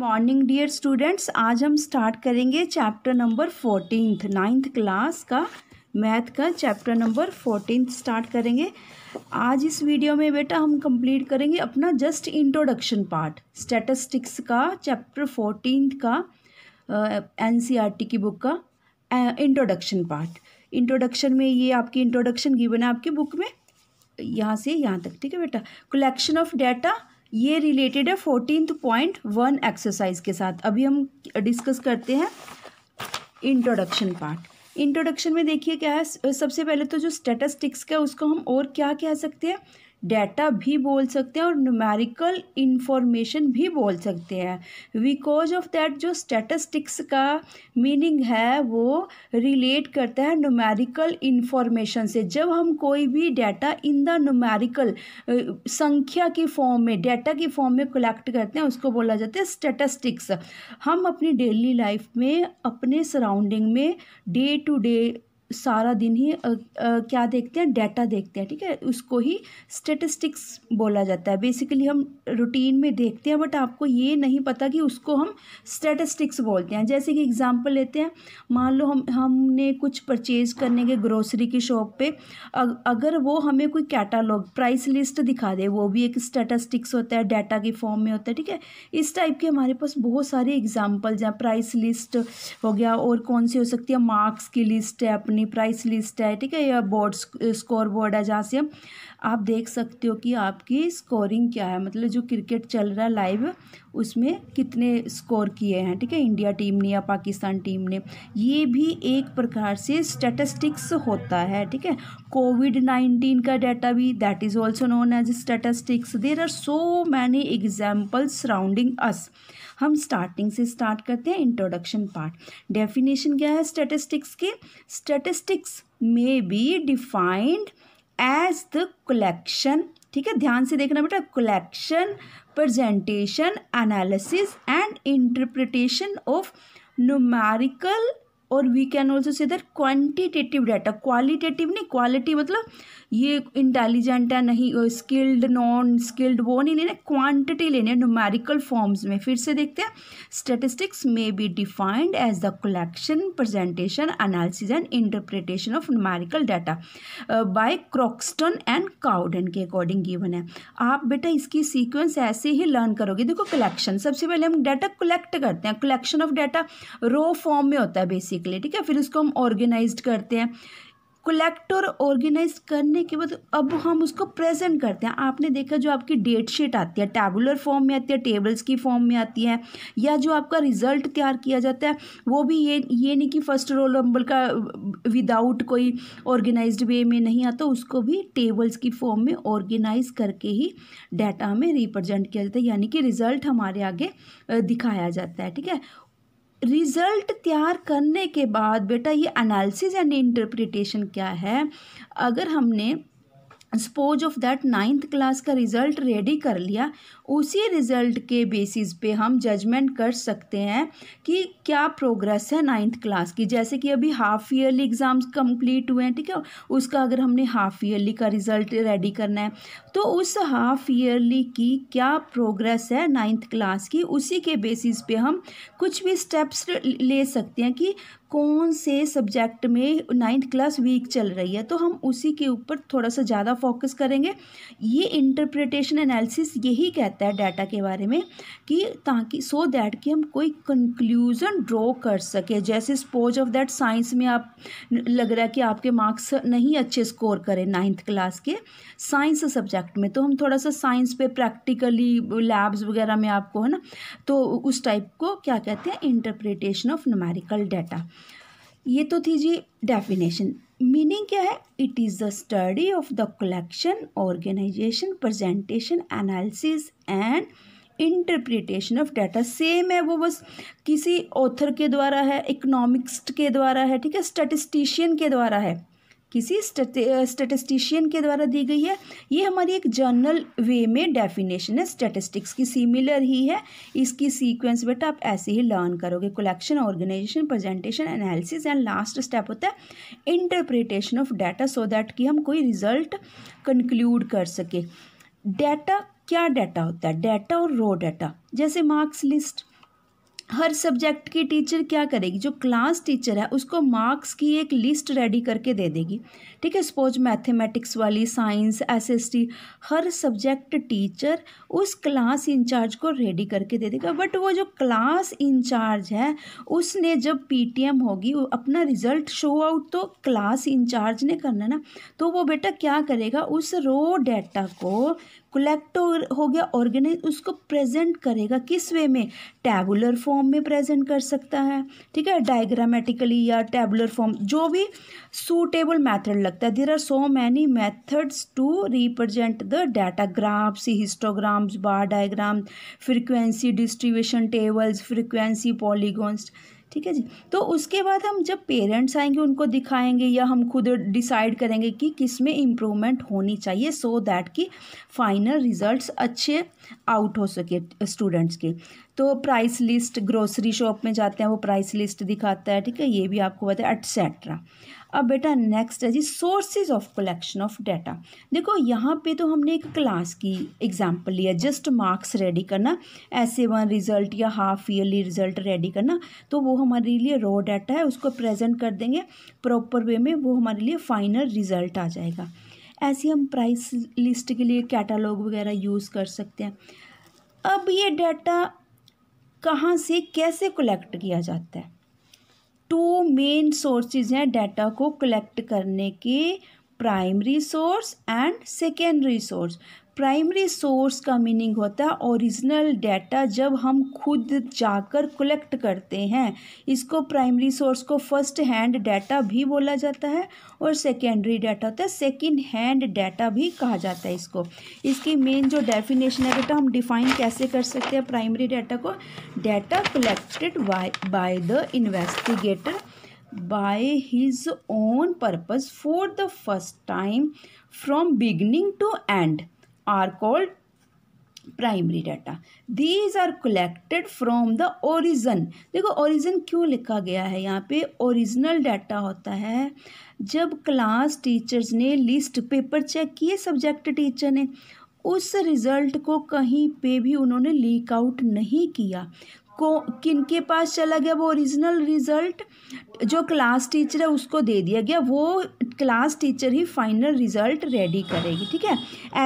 Morning dear students आज हम start करेंगे chapter number fourteenth ninth class का मैथ का चैप्टर नंबर फोर्टीन स्टार्ट करेंगे आज इस वीडियो में बेटा हम कंप्लीट करेंगे अपना जस्ट इंट्रोडक्शन पार्ट स्टेटस्टिक्स का चैप्टर फोर्टीन का एन uh, e की बुक का इंट्रोडक्शन पार्ट इंट्रोडक्शन में ये आपकी इंट्रोडक्शन गिवन है आपकी बुक में यहाँ से यहाँ तक ठीक है बेटा कलेक्शन ऑफ डाटा ये रिलेटेड है फोर्टीन पॉइंट वन एक्सरसाइज के साथ अभी हम डिस्कस करते हैं इंट्रोडक्शन पार्ट इंट्रोडक्शन में देखिए क्या है सबसे पहले तो जो स्टेटस्टिक्स का उसको हम और क्या कह सकते हैं डेटा भी बोल सकते हैं और न्यूमेरिकल इन्फॉर्मेशन भी बोल सकते हैं बिकॉज ऑफ दैट जो स्टैटिस्टिक्स का मीनिंग है वो रिलेट करता है न्यूमेरिकल इन्फॉर्मेशन से जब हम कोई भी डेटा इन द न्यूमेरिकल संख्या की फॉर्म में डेटा की फॉर्म में कलेक्ट करते हैं उसको बोला जाता है स्टेटस्टिक्स हम अपनी डेली लाइफ में अपने सराउंडिंग में डे टू डे सारा दिन ही आ, आ, क्या देखते हैं डाटा देखते हैं ठीक है उसको ही स्टेटिस्टिक्स बोला जाता है बेसिकली हम रूटीन में देखते हैं बट आपको ये नहीं पता कि उसको हम स्टेटिस्टिक्स बोलते हैं जैसे कि एग्जांपल लेते हैं मान लो हम हमने कुछ परचेज़ करने के ग्रोसरी की शॉप पे अग, अगर वो हमें कोई कैटालॉग प्राइस लिस्ट दिखा दे वो भी एक स्टेटस्टिक्स होता है डाटा के फॉर्म में होता है ठीक है इस टाइप के हमारे पास बहुत सारे एग्जाम्पल्स हैं प्राइस लिस्ट हो गया और कौन सी हो सकती है मार्क्स की लिस्ट है अपनी अपनी प्राइस लिस्ट है ठीक है या बोर्ड स्कोर बोर्ड है जहाँ से आप देख सकते हो कि आपकी स्कोरिंग क्या है मतलब जो क्रिकेट चल रहा है लाइव उसमें कितने स्कोर किए हैं ठीक है इंडिया टीम ने या पाकिस्तान टीम ने ये भी एक प्रकार से स्टेटस्टिक्स होता है ठीक है कोविड नाइन्टीन का डाटा भी that is also known as statistics there are so many examples surrounding us हम स्टार्टिंग से स्टार्ट करते हैं इंट्रोडक्शन पार्ट डेफिनेशन क्या है स्टेटिस्टिक्स की statistics may be defined as the collection ठीक है ध्यान से देखना बेटा collection presentation analysis and interpretation of numerical और we can also say that quantitative data qualitative नहीं क्वालिटी मतलब ये इंटेलिजेंट है नहीं स्किल्ड नॉन स्किल्ड वो नहीं लेने क्वांटिटी लेने न्यूमेरिकल फॉर्म्स में फिर से देखते हैं statistics may be defined as the collection presentation analysis and interpretation of numerical data by Croxton and Cowden के अकॉर्डिंग गिवन है आप बेटा इसकी सीक्वेंस ऐसे ही लर्न करोगे देखो कलेक्शन सबसे पहले हम डाटा कलेक्ट करते हैं collection of data raw form में होता है बेसिक के लिए ठीक है फिर उसको हम ऑर्गेनाइज करते हैं कलेक्टर ऑर्गेनाइज करने के बाद अब हम उसको प्रेजेंट करते हैं आपने देखा जो आपकी डेट शीट आती है टेबुलर फॉर्म में आती है टेबल्स की फॉर्म में आती है या जो आपका रिजल्ट तैयार किया जाता है वो भी ये ये नहीं कि फर्स्ट रोल नंबर का विदाउट कोई ऑर्गेनाइज वे में नहीं आता उसको भी टेबल्स की फॉर्म में ऑर्गेनाइज करके ही डाटा में रिप्रजेंट किया जाता है यानी कि रिजल्ट हमारे आगे दिखाया जाता है ठीक है रिज़ल्ट तैयार करने के बाद बेटा ये एनालिसिस एंड इंटरप्रिटेशन क्या है अगर हमने suppose of that ninth class का रिज़ल्ट रेडी कर लिया उसी रिज़ल्ट के बेसिस पे हम जजमेंट कर सकते हैं कि क्या प्रोग्रेस है नाइन्थ क्लास की जैसे कि अभी हाफ़ ईयरली एग्ज़ाम्स कंप्लीट हुए हैं ठीक है उसका अगर हमने हाफ़ ईयरली का रिज़ल्ट रेडी करना है तो उस हाफ़ ईयरली की क्या प्रोग्रेस है नाइन्थ क्लास की उसी के बेसिस पे हम कुछ भी स्टेप्स ले सकते हैं कि कौन से सब्जेक्ट में नाइन्थ क्लास वीक चल रही है तो हम उसी के ऊपर थोड़ा सा ज़्यादा फोकस करेंगे ये इंटरप्रिटेशन एनालिसिस यही कहता है जाता है डाटा के बारे में कि ताकि सो दैट कि हम कोई कंक्लूज़न ड्रॉ कर सके जैसे स्पोज ऑफ दैट साइंस में आप लग रहा है कि आपके मार्क्स नहीं अच्छे स्कोर करें नाइन्थ क्लास के साइंस सब्जेक्ट में तो हम थोड़ा सा साइंस पे प्रैक्टिकली लैब्स वगैरह में आपको है ना तो उस टाइप को क्या कहते हैं इंटरप्रिटेशन ऑफ नमेरिकल डाटा ये तो थी जी डेफिनेशन मीनिंग क्या है it is the study of the collection organisation presentation analysis and interpretation of data same है वो बस किसी ऑथर के द्वारा है इकोनॉमिक्स के द्वारा है ठीक है स्टेटिस्टिशियन के द्वारा है किसी स्टेटिस्टिशियन के द्वारा दी गई है ये हमारी एक जर्नल वे में डेफिनेशन है स्टेटिस्टिक्स की सिमिलर ही है इसकी सीक्वेंस बेटा आप ऐसे ही लर्न करोगे collection organisation presentation analysis and last step होता है interpretation of data so that कि हम कोई रिजल्ट कंक्लूड कर सके डाटा क्या डाटा होता है डाटा और रो डाटा जैसे मार्क्स लिस्ट हर सब्जेक्ट की टीचर क्या करेगी जो क्लास टीचर है उसको मार्क्स की एक लिस्ट रेडी करके दे देगी ठीक है सपोज मैथमेटिक्स वाली साइंस एसएसटी हर सब्जेक्ट टीचर उस क्लास इंचार्ज को रेडी करके दे देगा बट वो जो क्लास इंचार्ज है उसने जब पीटीएम होगी अपना रिजल्ट शो आउट तो क्लास इंचार्ज ने करना ना तो वो बेटा क्या करेगा उस रो डेटा को कलेक्ट हो गया ऑर्गेनाइज उसको प्रेजेंट करेगा किस वे में टैबुलर फॉर्म में प्रेजेंट कर सकता है ठीक है डायग्रामेटिकली या टैबुलर फॉर्म जो भी सूटेबल मैथड लगता है there are so many methods to represent the data graphs histograms bar diagram frequency distribution tables frequency polygons ठीक है जी तो उसके बाद हम जब पेरेंट्स आएंगे उनको दिखाएंगे या हम खुद डिसाइड करेंगे कि किस में इम्प्रूवमेंट होनी चाहिए सो so दैट कि फाइनल रिजल्ट्स अच्छे आउट हो सके स्टूडेंट्स के तो प्राइस लिस्ट ग्रोसरी शॉप में जाते हैं वो प्राइस लिस्ट दिखाता है ठीक है ये भी आपको पता है एट्सेट्रा अब बेटा नेक्स्ट है जी sources of collection of data देखो यहाँ पे तो हमने एक क्लास की एग्जांपल लिया जस्ट मार्क्स रेडी करना ऐसे वन रिजल्ट या हाफ ईयरली रिजल्ट रेडी करना तो वो हमारे लिए रॉ डाटा है उसको प्रेजेंट कर देंगे प्रॉपर वे में वो हमारे लिए फाइनल रिजल्ट आ जाएगा ऐसे हम प्राइस लिस्ट के लिए कैटालॉग वगैरह यूज़ कर सकते हैं अब ये डाटा कहाँ से कैसे कलेक्ट किया जाता है टू मेन सोर्सेज हैं डाटा को कलेक्ट करने के primary source and secondary source primary source का मीनिंग होता है ओरिजिनल डाटा जब हम खुद जाकर कलेक्ट करते हैं इसको प्राइमरी सोर्स को फर्स्ट हैंड डाटा भी बोला जाता है और सेकेंडरी डाटा होता है सेकेंड हैंड डाटा भी कहा जाता है इसको इसकी मेन जो डेफिनेशन है बेटा हम डिफाइन कैसे कर सकते हैं प्राइमरी डाटा को data collected by the investigator by his own purpose for the first time from beginning to end are called primary data these are collected from the origin देखो origin क्यों लिखा गया है यहाँ पे ओरिजिनल डाटा होता है जब क्लास टीचर्स ने लिस्ट पेपर चेक किए सब्जेक्ट टीचर ने उस रिज़ल्ट को कहीं पे भी उन्होंने लीक आउट नहीं किया को किन के पास चला गया वो ओरिजिनल रिज़ल्ट जो क्लास टीचर है उसको दे दिया गया वो क्लास टीचर ही फाइनल रिजल्ट रेडी करेगी ठीक है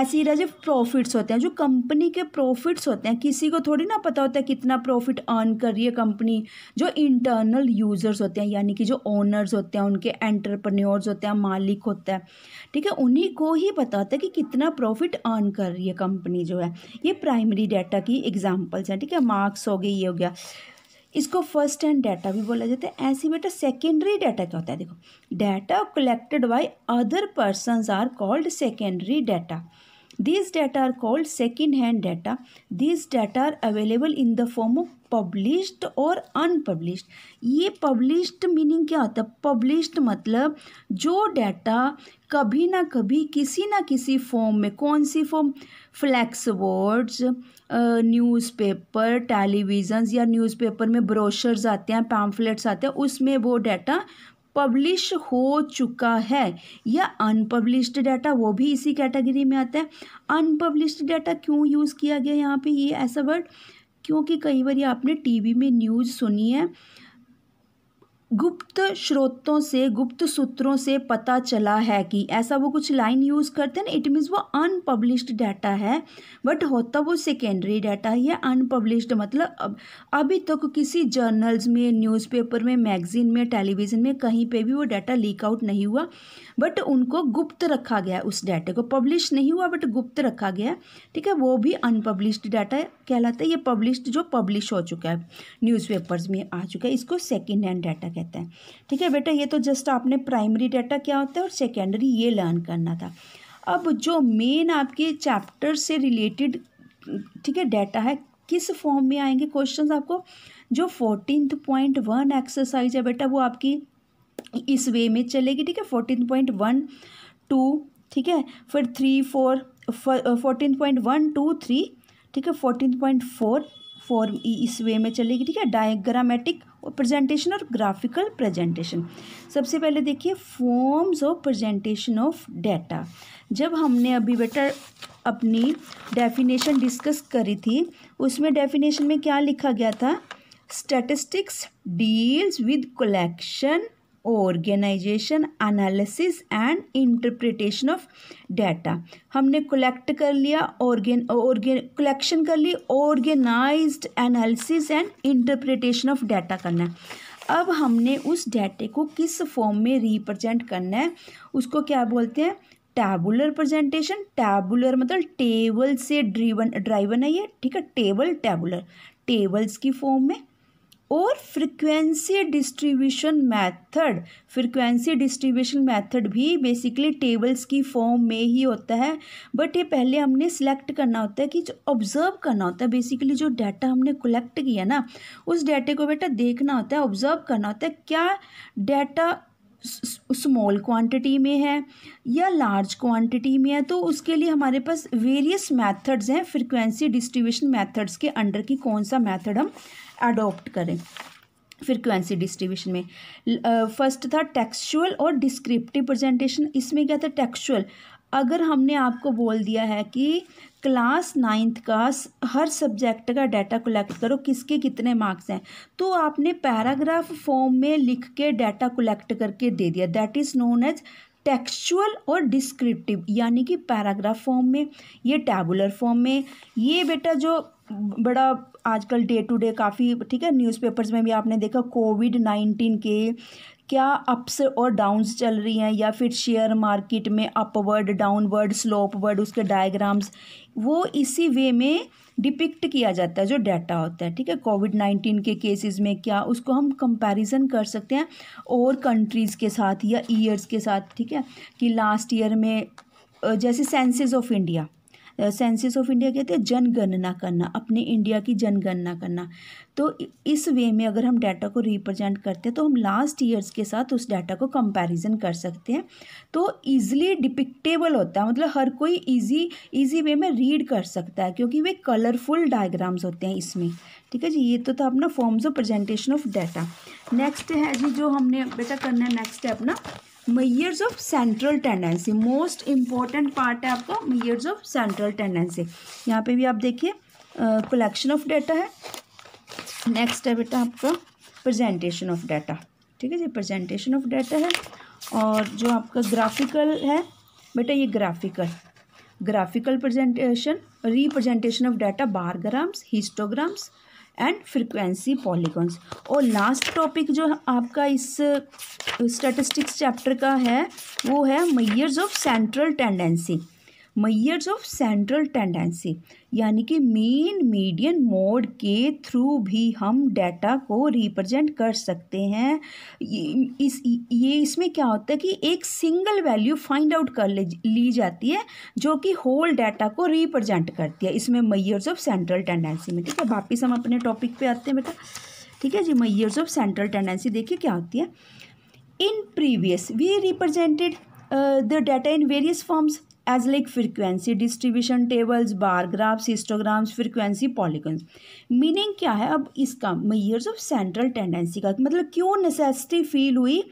ऐसी ही जो प्रॉफिट्स होते हैं जो कंपनी के प्रॉफिट्स होते हैं किसी को थोड़ी ना पता होता है कितना प्रॉफिट अर्न कर रही है कंपनी जो इंटरनल यूज़र्स होते हैं यानी कि जो ओनर्स होते हैं उनके एंटरप्रन्योर्स होते हैं मालिक होता है ठीक है उन्हीं को ही पता होता है कि कितना प्रॉफिट अर्न कर रही है कंपनी जो है ये प्राइमरी डाटा की एग्जाम्पल्स हैं ठीक है मार्क्स हो गए ये हो गया इसको फर्स्ट हैंड डाटा भी बोला जाता है ऐसे बेटा सेकेंडरी डाटा क्या होता है देखो data collected by other person are called secondary data These data are called second-hand data. These data are available in the form of published और अनपब्लिश ये पब्लिश्ड मीनिंग क्या होता है पब्लिश्ड मतलब जो डाटा कभी ना कभी किसी ना किसी फॉर्म में कौन सी form flex news newspaper televisions या न्यूज़पेपर में ब्रोशर्स आते हैं पैम्फलेट्स आते हैं उसमें वो डाटा पब्लिश हो चुका है या अनपब्लिश्ड डाटा वो भी इसी कैटेगरी में आता है अनपब्लिश्ड डाटा क्यों यूज़ किया गया यहाँ पे ये ऐसा वर्ड क्योंकि कई बार आपने टीवी में न्यूज़ सुनी है गुप्त स्रोतों से गुप्त सूत्रों से पता चला है कि ऐसा वो कुछ लाइन यूज़ करते हैं इट मीन्स वो अनपब्लिश्ड डाटा है बट होता वो सेकेंडरी डाटा है या अनपब्लिश्ड मतलब अब अभी तक तो किसी जर्नल्स में न्यूज़पेपर में मैगजीन में टेलीविज़न में कहीं पे भी वो डाटा लीक आउट नहीं हुआ बट उनको गुप्त रखा गया उस डाटा को पब्लिश नहीं हुआ बट गुप्त रखा गया ठीक है वो भी अनपब्लिश्ड डाटा कहलाता है ये पब्लिश्ड जो पब्लिश हो चुका है न्यूज़पेपर्स में आ चुका है इसको सेकेंड हैंड डाटा कहते हैं ठीक है बेटा ये तो जस्ट आपने प्राइमरी डाटा क्या होता है और सेकेंडरी ये लर्न करना था अब जो मेन आपके चैप्टर से रिलेटेड ठीक है डाटा है किस फॉर्म में आएंगे क्वेश्चंस आपको जो फोर्टीन पॉइंट वन एक्सरसाइज है बेटा वो आपकी इस वे में चलेगी ठीक है फोर्टीन पॉइंट वन टू ठीक है फिर three four fourteen point one two three ठीक है फोर्टीन पॉइंट फोर फोर इस वे में चलेगी ठीक है डायग्रामेटिक प्रेजेंटेशन और ग्राफिकल प्रेजेंटेशन सबसे पहले देखिए forms of presentation of data जब हमने अभी बेटा अपनी डेफिनेशन डिस्कस करी थी उसमें डेफिनेशन में क्या लिखा गया था statistics deals with collection organisation analysis and interpretation of data हमने कलेक्ट कर लिया ऑर्गेन ऑर्गेन कलेक्शन कर ली organise analysis and interpretation of data करना है अब हमने उस डाटे को किस फॉर्म में रिप्रेजेंट करना है उसको क्या बोलते हैं टैबुलर प्रजेंटेशन टैबुलर मतलब टेबल से ड्रीवन ड्राइवन है ये ठीक है टेबल टैबुलर टेबल्स की फॉर्म में और frequency distribution method frequency distribution method भी बेसिकली टेबल्स की फॉर्म में ही होता है बट ये पहले हमने सिलेक्ट करना होता है कि जो ऑब्जर्व करना होता है बेसिकली जो डाटा हमने कलेक्ट किया ना उस डाटे को बेटा देखना होता है ऑब्जर्व करना होता है क्या डाटा स्मॉल क्वांटिटी में है या लार्ज क्वांटिटी में है तो उसके लिए हमारे पास वेरियस मेथड्स हैं फ्रीक्वेंसी डिस्ट्रीब्यूशन मेथड्स के अंडर की कौन सा मेथड हम अडोप्ट करें फ्रिक्वेंसी डिस्ट्रीब्यूशन में फर्स्ट था टेक्सचुअल और डिस्क्रिप्टिव प्रेजेंटेशन इसमें क्या था टेक्सचुअल अगर हमने आपको बोल दिया है कि क्लास नाइन्थ का हर सब्जेक्ट का डाटा कलेक्ट करो किसके कितने मार्क्स हैं तो आपने पैराग्राफ फॉर्म में लिख के डाटा कलेक्ट करके दे दिया that is known as textual और डिस्क्रिप्टिव यानी कि पैराग्राफ फॉर्म में ये टैबुलर फॉर्म में ये बेटा जो बड़ा आजकल डे टू डे काफ़ी ठीक है न्यूज़पेपर्स में भी आपने देखा कोविड नाइन्टीन के क्या अप्स और डाउन्स चल रही हैं या फिर शेयर मार्केट में अपवर्ड डाउनवर्ड स्लोपवर्ड उसके डायग्राम्स वो इसी वे में डिपिक्ट किया जाता है जो डाटा होता है ठीक है कोविड नाइन्टीन के केसेस में क्या उसको हम कंपैरिजन कर सकते हैं और कंट्रीज़ के साथ या ईयर्स के साथ ठीक है कि लास्ट ईयर में जैसे census of India census of India कहते हैं जनगणना करना अपने इंडिया की जनगणना करना तो इस वे में अगर हम डाटा को रिप्रेजेंट करते हैं तो हम लास्ट ईयर्स के साथ उस डाटा को कंपैरिजन कर सकते हैं तो ईजिली डिपिक्टेबल होता है मतलब हर कोई ईजी ईजी वे में रीड कर सकता है क्योंकि वे कलरफुल डायग्राम्स होते हैं इसमें ठीक है जी ये तो था अपना forms of presentation of data next है जी जो हमने बेटा करना है नेक्स्ट है अपना measures of central tendency most important part है आपका मयर्स ऑफ सेंट्रल टेंडेंसी यहाँ पे भी आप देखिए कलेक्शन ऑफ डाटा है नेक्स्ट है बेटा आपका प्रेजेंटेशन ऑफ डाटा ठीक है जी प्रेजेंटेशन ऑफ डाटा है और जो आपका ग्राफिकल है बेटा ये graphical graphical presentation representation of data bargrams histograms and frequency polygons और लास्ट टॉपिक जो आपका इस स्टेटिस्टिक्स चैप्टर का है वो है measures of central tendency measures of central tendency यानी कि मेन मीडियन मोड के थ्रू भी हम डाटा को रिप्रेजेंट कर सकते हैं इस ये इसमें क्या होता है कि एक सिंगल वैल्यू फाइंड आउट कर ली जाती है जो कि होल डाटा को रिप्रेजेंट करती है इसमें मैयर्स ऑफ सेंट्रल टेंडेंसी में ठीक है वापिस हम अपने टॉपिक पे आते हैं बेटा ठीक है जी मैयर्स ऑफ सेंट्रल टेंडेंसी देखिए क्या होती है in previous we represented the data in various forms as like frequency distribution tables bar graphs histograms frequency polygons meaning क्या है अब इसका मयर्स ऑफ सेंट्रल टेंडेंसी का मतलब क्यों नेसेसिटी फील हुई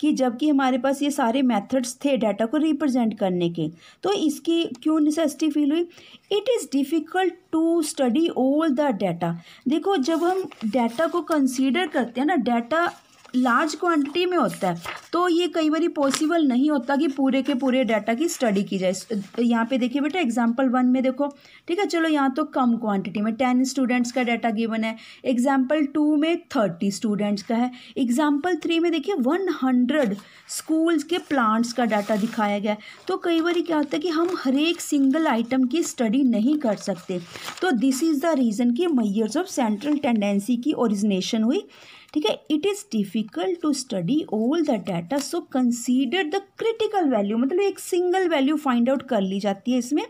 कि जबकि हमारे पास ये सारे मेथड्स थे डाटा को रिप्रेजेंट करने के तो इसकी क्यों नेसेसिटी फील हुई it is difficult to study all the data देखो जब हम डाटा को कंसीडर करते हैं ना डाटा लार्ज क्वांटिटी में होता है तो ये कई बार पॉसिबल नहीं होता कि पूरे के पूरे डाटा की स्टडी की जाए यहाँ पे देखिए बेटा एग्जाम्पल वन में देखो ठीक है चलो यहाँ तो कम क्वांटिटी में टेन स्टूडेंट्स का डाटा गिवन है एग्जाम्पल टू में थर्टी स्टूडेंट्स का है एग्जाम्पल थ्री में देखिए वन हंड्रेड स्कूल्स के प्लांट्स का डाटा दिखाया गया तो कई बार क्या होता है कि हम हर एक सिंगल आइटम की स्टडी नहीं कर सकते तो दिस इज़ द रीज़न कि मैयर्स ऑफ सेंट्रल टेंडेंसी की ओरिजिनेशन हुई ठीक है it is difficult to study all the data so consider the critical value मतलब एक सिंगल वैल्यू फाइंड आउट कर ली जाती है इसमें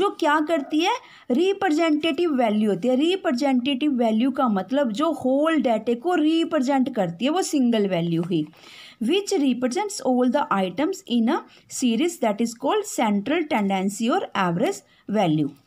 जो क्या करती है रिप्रेजेंटेटिव वैल्यू होती है रिप्रेजेंटेटिव वैल्यू का मतलब जो होल डाटे को रिप्रेजेंट करती है वो सिंगल वैल्यू ही which represents all the items in a series that is called central tendency और एवरेज वैल्यू